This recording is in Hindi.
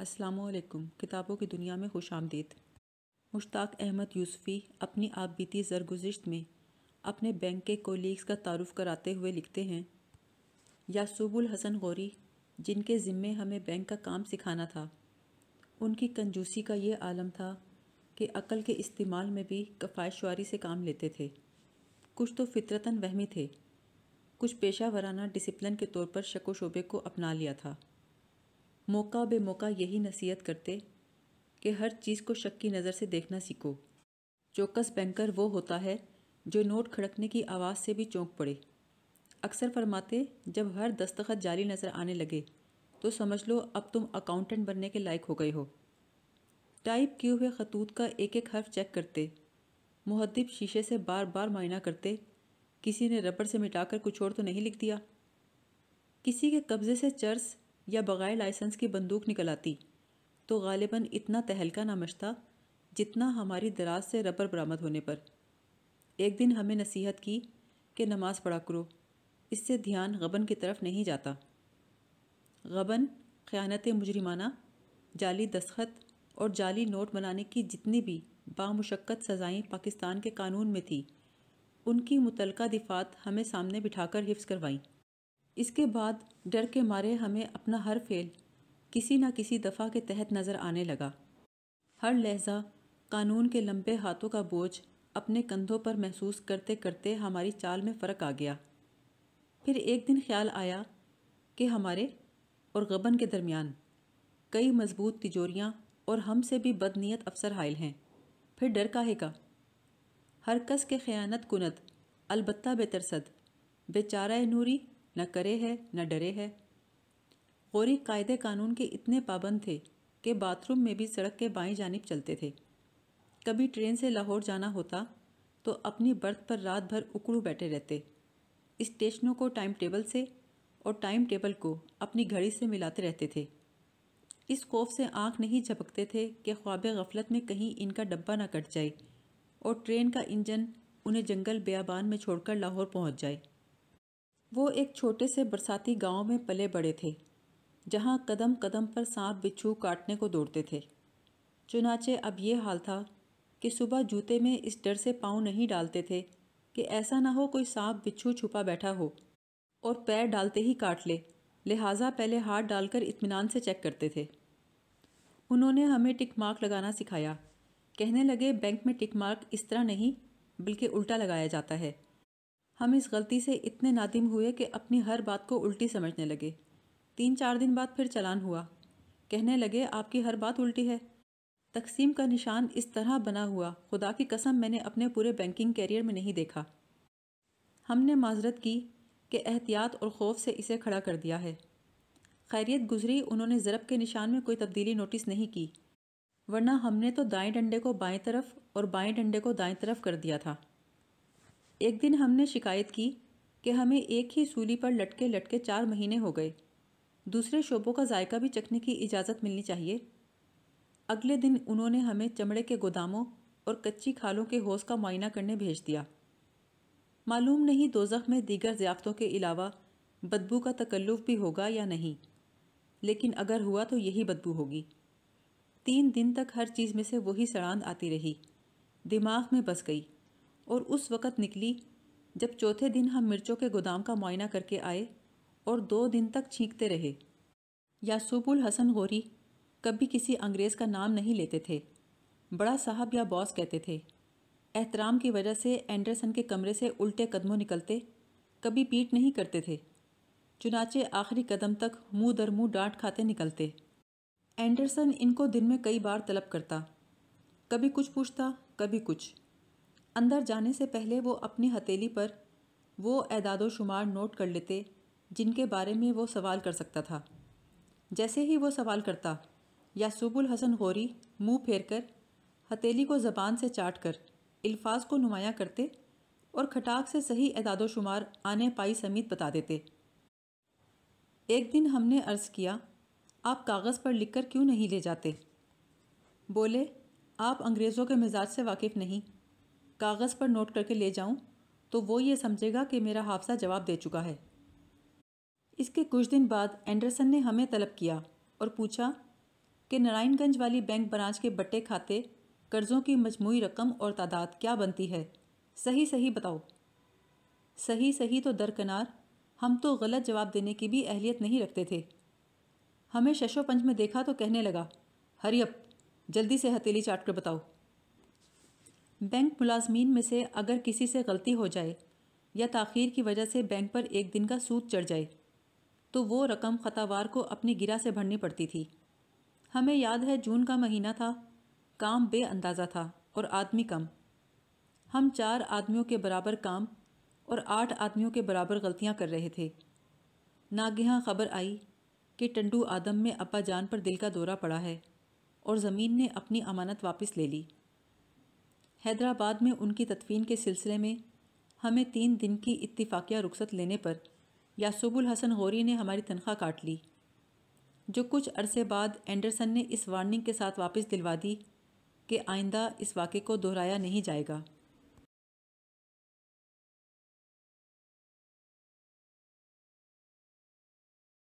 वालेकुम किताबों की दुनिया में खुश आमदीद मुश्ताक अहमद यूसफ़ी अपनी आप बीती जरगुजश्त में अपने बैंक के कोलीग्स का तारुफ कराते हुए लिखते हैं यासूबुल हसन गौरी जिनके ज़िम्मे हमें बैंक का काम सिखाना था उनकी कंजूसी का ये आलम था कि अकल के इस्तेमाल में भी कफायशवारी से काम लेते थे कुछ तो फितरतन वहमी थे कुछ पेशा वराना डिसिप्लिन के तौर पर शको शोबे को अपना लिया था मौका बे मौका यही नसीहत करते कि हर चीज़ को शक की नज़र से देखना सीखो चौकस बैंकर वो होता है जो नोट खड़कने की आवाज़ से भी चौंक पड़े अक्सर फरमाते जब हर दस्तखत जारी नज़र आने लगे तो समझ लो अब तुम अकाउंटेंट बनने के लायक हो गए हो टाइप किए हुए खतूत का एक एक हर्फ चेक करते मुहदब शीशे से बार बार मायना करते किसी ने रबड़ से मिटाकर कुछ और तो नहीं लिख दिया किसी के कब्ज़े से चर्स या बग़ैर लाइसेंस की बंदूक निकल आती तो गालिबा इतना तहलका ना मचता जितना हमारी दराज से रबर बरामद होने पर एक दिन हमें नसीहत की कि नमाज़ पढ़ा करो इससे ध्यान गबन की तरफ नहीं जाता गबन ख़यानत मुजरिमाना जाली दस्खत और जाली नोट बनाने की जितनी भी बामुशक्क़त सज़ाएँ पाकिस्तान के कानून में थी उनकी मुतलका दिफात हमें सामने बिठाकर हिफ्स करवाईं इसके बाद डर के मारे हमें अपना हर फेल किसी न किसी दफ़ा के तहत नज़र आने लगा हर लहजा कानून के लंबे हाथों का बोझ अपने कंधों पर महसूस करते करते हमारी चाल में फ़र्क आ गया फिर एक दिन ख्याल आया कि हमारे और गबन के दरमियान कई मजबूत तिजोरियाँ और हमसे भी बदनीयत अफसर हायल हैं फिर डर काहे का हर कस के ख़यानत कुनत अलबत्ता बेतरसद बेचारा नूरी न करे है न डरे है गोरी कायदे कानून के इतने पाबंद थे कि बाथरूम में भी सड़क के बाई जानब चलते थे कभी ट्रेन से लाहौर जाना होता तो अपनी बर्थ पर रात भर उकड़ू बैठे रहते स्टेशनों को टाइम टेबल से और टाइम टेबल को अपनी घड़ी से मिलाते रहते थे इस खौफ से आंख नहीं झपकते थे कि ख्वाब गफलत में कहीं इनका डब्बा ना कट जाए और ट्रेन का इंजन उन्हें जंगल बेयाबान में छोड़कर लाहौर पहुंच जाए वो एक छोटे से बरसाती गांव में पले बड़े थे जहां कदम कदम पर सांप बिच्छू काटने को दौड़ते थे चुनाचे अब ये हाल था कि सुबह जूते में इस डर से पाँव नहीं डालते थे कि ऐसा ना हो कोई सांप बिच्छू छुपा बैठा हो और पैर डालते ही काट ले लिहाजा पहले हाथ डालकर इत्मीनान से चेक करते थे उन्होंने हमें टिक मार्क लगाना सिखाया कहने लगे बैंक में टिक मार्क इस तरह नहीं बल्कि उल्टा लगाया जाता है हम इस गलती से इतने नादिम हुए कि अपनी हर बात को उल्टी समझने लगे तीन चार दिन बाद फिर चलान हुआ कहने लगे आपकी हर बात उल्टी है तकसीम का निशान इस तरह बना हुआ खुदा की कसम मैंने अपने पूरे बैंकिंग कैरियर में नहीं देखा हमने माजरत की कि एहतियात और खौफ से इसे खड़ा कर दिया है खैरियत गुजरी उन्होंने ज़रब के निशान में कोई तब्दीली नोटिस नहीं की वरना हमने तो दाएं डंडे को बाएं तरफ और बाएं डंडे को दाएं तरफ कर दिया था एक दिन हमने शिकायत की कि हमें एक ही सूली पर लटके लटके चार महीने हो गए दूसरे शोबों का जायका भी चखने की इजाज़त मिलनी चाहिए अगले दिन उन्होंने हमें चमड़े के गोदामों और कच्ची खालों के होश का मुआयना करने भेज दिया मालूम नहीं दोजख में दीगर ज़्याफ़तों के अलावा बदबू का तकल्लुफ भी होगा या नहीं लेकिन अगर हुआ तो यही बदबू होगी तीन दिन तक हर चीज़ में से वही सड़ान आती रही दिमाग में बस गई और उस वक़्त निकली जब चौथे दिन हम मिर्चों के गोदाम का मुआयना करके आए और दो दिन तक छींकते रहे यासूबुल हसन गोरी कभी किसी अंग्रेज़ का नाम नहीं लेते थे बड़ा साहब या बॉस कहते थे एहतराम की वजह से एंडरसन के कमरे से उल्टे कदमों निकलते कभी पीट नहीं करते थे चुनाचे आखिरी कदम तक मुंह दर मुंह डांट खाते निकलते एंडरसन इनको दिन में कई बार तलब करता कभी कुछ पूछता कभी कुछ अंदर जाने से पहले वो अपनी हथेली पर वो एदाद शुमार नोट कर लेते जिनके बारे में वो सवाल कर सकता था जैसे ही वो सवाल करता यासूबुल हसन गौरी मुंह फेर कर हथेली को ज़बान से चाट कर अल्फाज को नुमाया करते और खटाक से सही एदाद शुमार आने पाई समीत बता देते एक दिन हमने अर्ज़ किया आप कागज़ पर लिख कर क्यों नहीं ले जाते बोले आप अंग्रेज़ों के मिजाज से वाकिफ़ नहीं कागज़ पर नोट करके ले जाऊं तो वो ये समझेगा कि मेरा हाफसा जवाब दे चुका है इसके कुछ दिन बाद एंडरसन ने हमें तलब किया और पूछा कि नारायणगंज वाली बैंक ब्रांच के बट्टे खाते कर्ज़ों की मजमू रकम और तादाद क्या बनती है सही सही बताओ सही सही तो दरकनार हम तो गलत जवाब देने की भी अहलियत नहीं रखते थे हमें शशोपंच में देखा तो कहने लगा हरियप जल्दी से हथेली चाट कर बताओ बैंक मुलाजमीन में से अगर किसी से गलती हो जाए या तखिर की वजह से बैंक पर एक दिन का सूद चढ़ जाए तो वो रकम ख़तावार को अपनी गिरा से भरनी पड़ती थी हमें याद है जून का महीना था काम बेअंदाज़ा था और आदमी कम हम चार आदमियों के बराबर काम और आठ आदमियों के बराबर गलतियां कर रहे थे नागहाँ खबर आई कि टंडू आदम में अपा जान पर दिल का दौरा पड़ा है और ज़मीन ने अपनी अमानत वापस ले ली हैदराबाद में उनकी तदफीन के सिलसिले में हमें तीन दिन की इतफाक़िया रुख्सत लेने पर यासुबुल हसन गौरी ने हमारी तनख्वाह काट ली जो कुछ अरसे बाद एंडरसन ने इस वार्निंग के साथ वापस दिलवा दी कि आइंदा इस वाक़े को दोहराया नहीं जाएगा